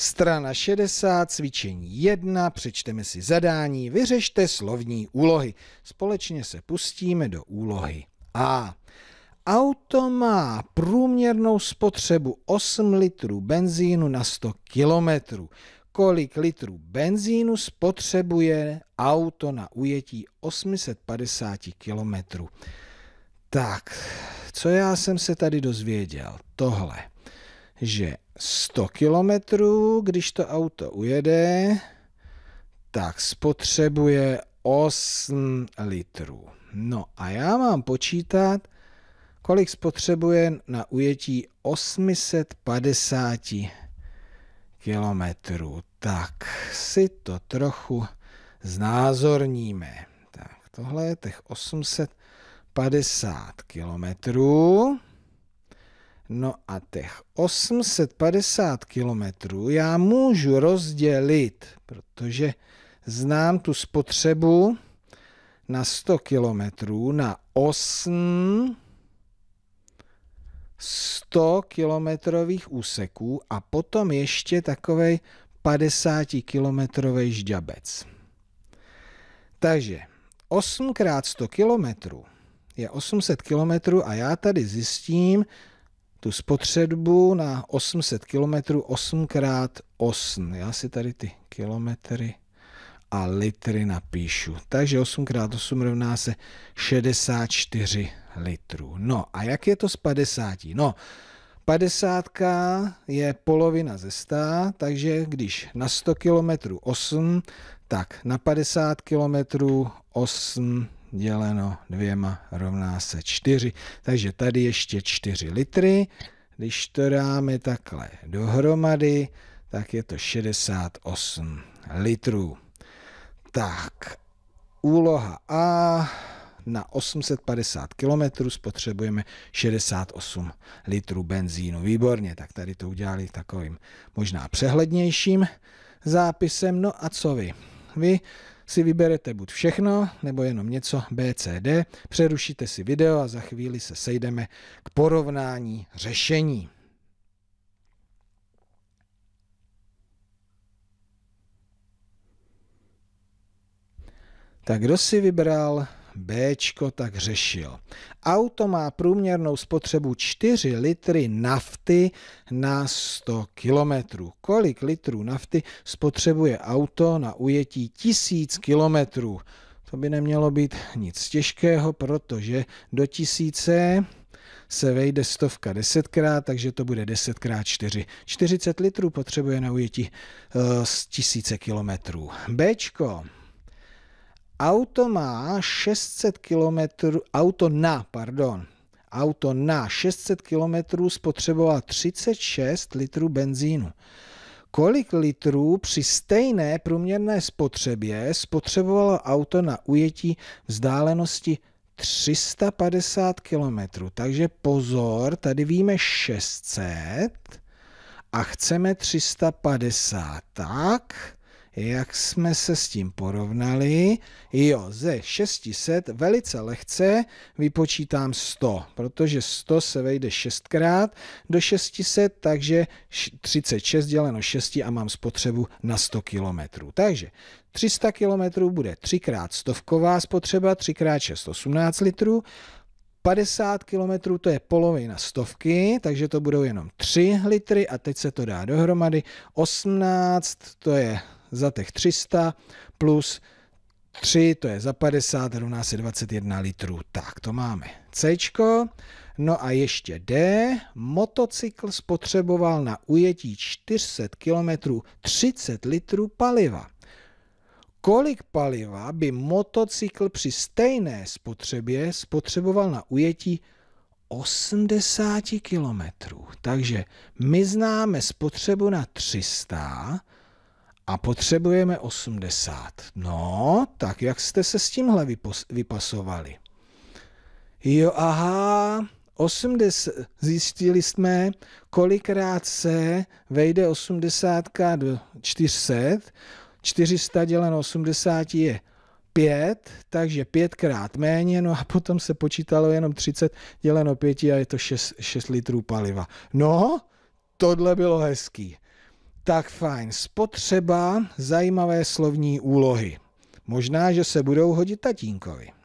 Strana 60, cvičení 1, přečteme si zadání, vyřešte slovní úlohy. Společně se pustíme do úlohy A. Auto má průměrnou spotřebu 8 litrů benzínu na 100 kilometrů. Kolik litrů benzínu spotřebuje auto na ujetí 850 kilometrů? Tak, co já jsem se tady dozvěděl? Tohle, že 100 kilometrů, když to auto ujede, tak spotřebuje 8 litrů. No a já mám počítat, kolik spotřebuje na ujetí 850 kilometrů. Tak si to trochu znázorníme. Tak tohle je těch 850 kilometrů. No a těch 850 kilometrů já můžu rozdělit, protože znám tu spotřebu na 100 kilometrů na 8 100 kilometrových úseků a potom ještě takovej 50 kilometrový žďabec. Takže 8 x 100 kilometrů je 800 kilometrů a já tady zjistím, tu spotřebu na 800 km 8x8. Já si tady ty kilometry a litry napíšu. Takže 8x8 rovná se 64 litrů. No a jak je to s 50? No, 50 je polovina ze 100, takže když na 100 km 8, tak na 50 km 8 děleno dvěma rovná se 4. Takže tady ještě 4 litry. Když to dáme takhle dohromady, tak je to 68 litrů. Tak, úloha A na 850 km spotřebujeme 68 litrů benzínu. Výborně, tak tady to udělali takovým možná přehlednějším zápisem. No a co vy? Vy si vyberete buď všechno, nebo jenom něco BCD, přerušíte si video a za chvíli se sejdeme k porovnání řešení. Tak kdo si vybral B tak řešil. Auto má průměrnou spotřebu 4 litry nafty na 100 kilometrů. Kolik litrů nafty spotřebuje auto na ujetí 1000 kilometrů? To by nemělo být nic těžkého, protože do tisíce se vejde stovka desetkrát, takže to bude 10 krát 4. 40 litrů potřebuje na ujetí eh, z tisíce kilometrů. Bčko. Auto má 600 km, auto na, pardon, auto na 600 km spotřebovala 36 litrů benzínu. Kolik litrů při stejné průměrné spotřebě spotřebovalo auto na ujetí vzdálenosti 350 km? Takže pozor, tady víme 600 a chceme 350, tak jak jsme se s tím porovnali? Jo, ze 600 velice lehce vypočítám 100, protože 100 se vejde 6 krát do 600, takže 36 děleno 6 a mám spotřebu na 100 km. Takže 300 km bude 3 krát stovková spotřeba, 3 krát 6, 18 litrů. 50 km to je polovina stovky, takže to budou jenom 3 litry a teď se to dá dohromady. 18 to je za těch 300 plus 3, to je za 50, rovná se 21 litrů. Tak, to máme C. No a ještě D. Motocykl spotřeboval na ujetí 400 km 30 litrů paliva. Kolik paliva by motocykl při stejné spotřebě spotřeboval na ujetí 80 kilometrů. Takže my známe spotřebu na 300, a potřebujeme 80. No, tak jak jste se s tímhle vypasovali? Jo, aha, 80, zjistili jsme, kolikrát se vejde 80 do 400, 400 děleno 80 je 5, takže 5 krát méně, no a potom se počítalo jenom 30 děleno 5 a je to 6, 6 litrů paliva. No, tohle bylo hezký. Tak fajn, spotřeba zajímavé slovní úlohy. Možná, že se budou hodit tatínkovi.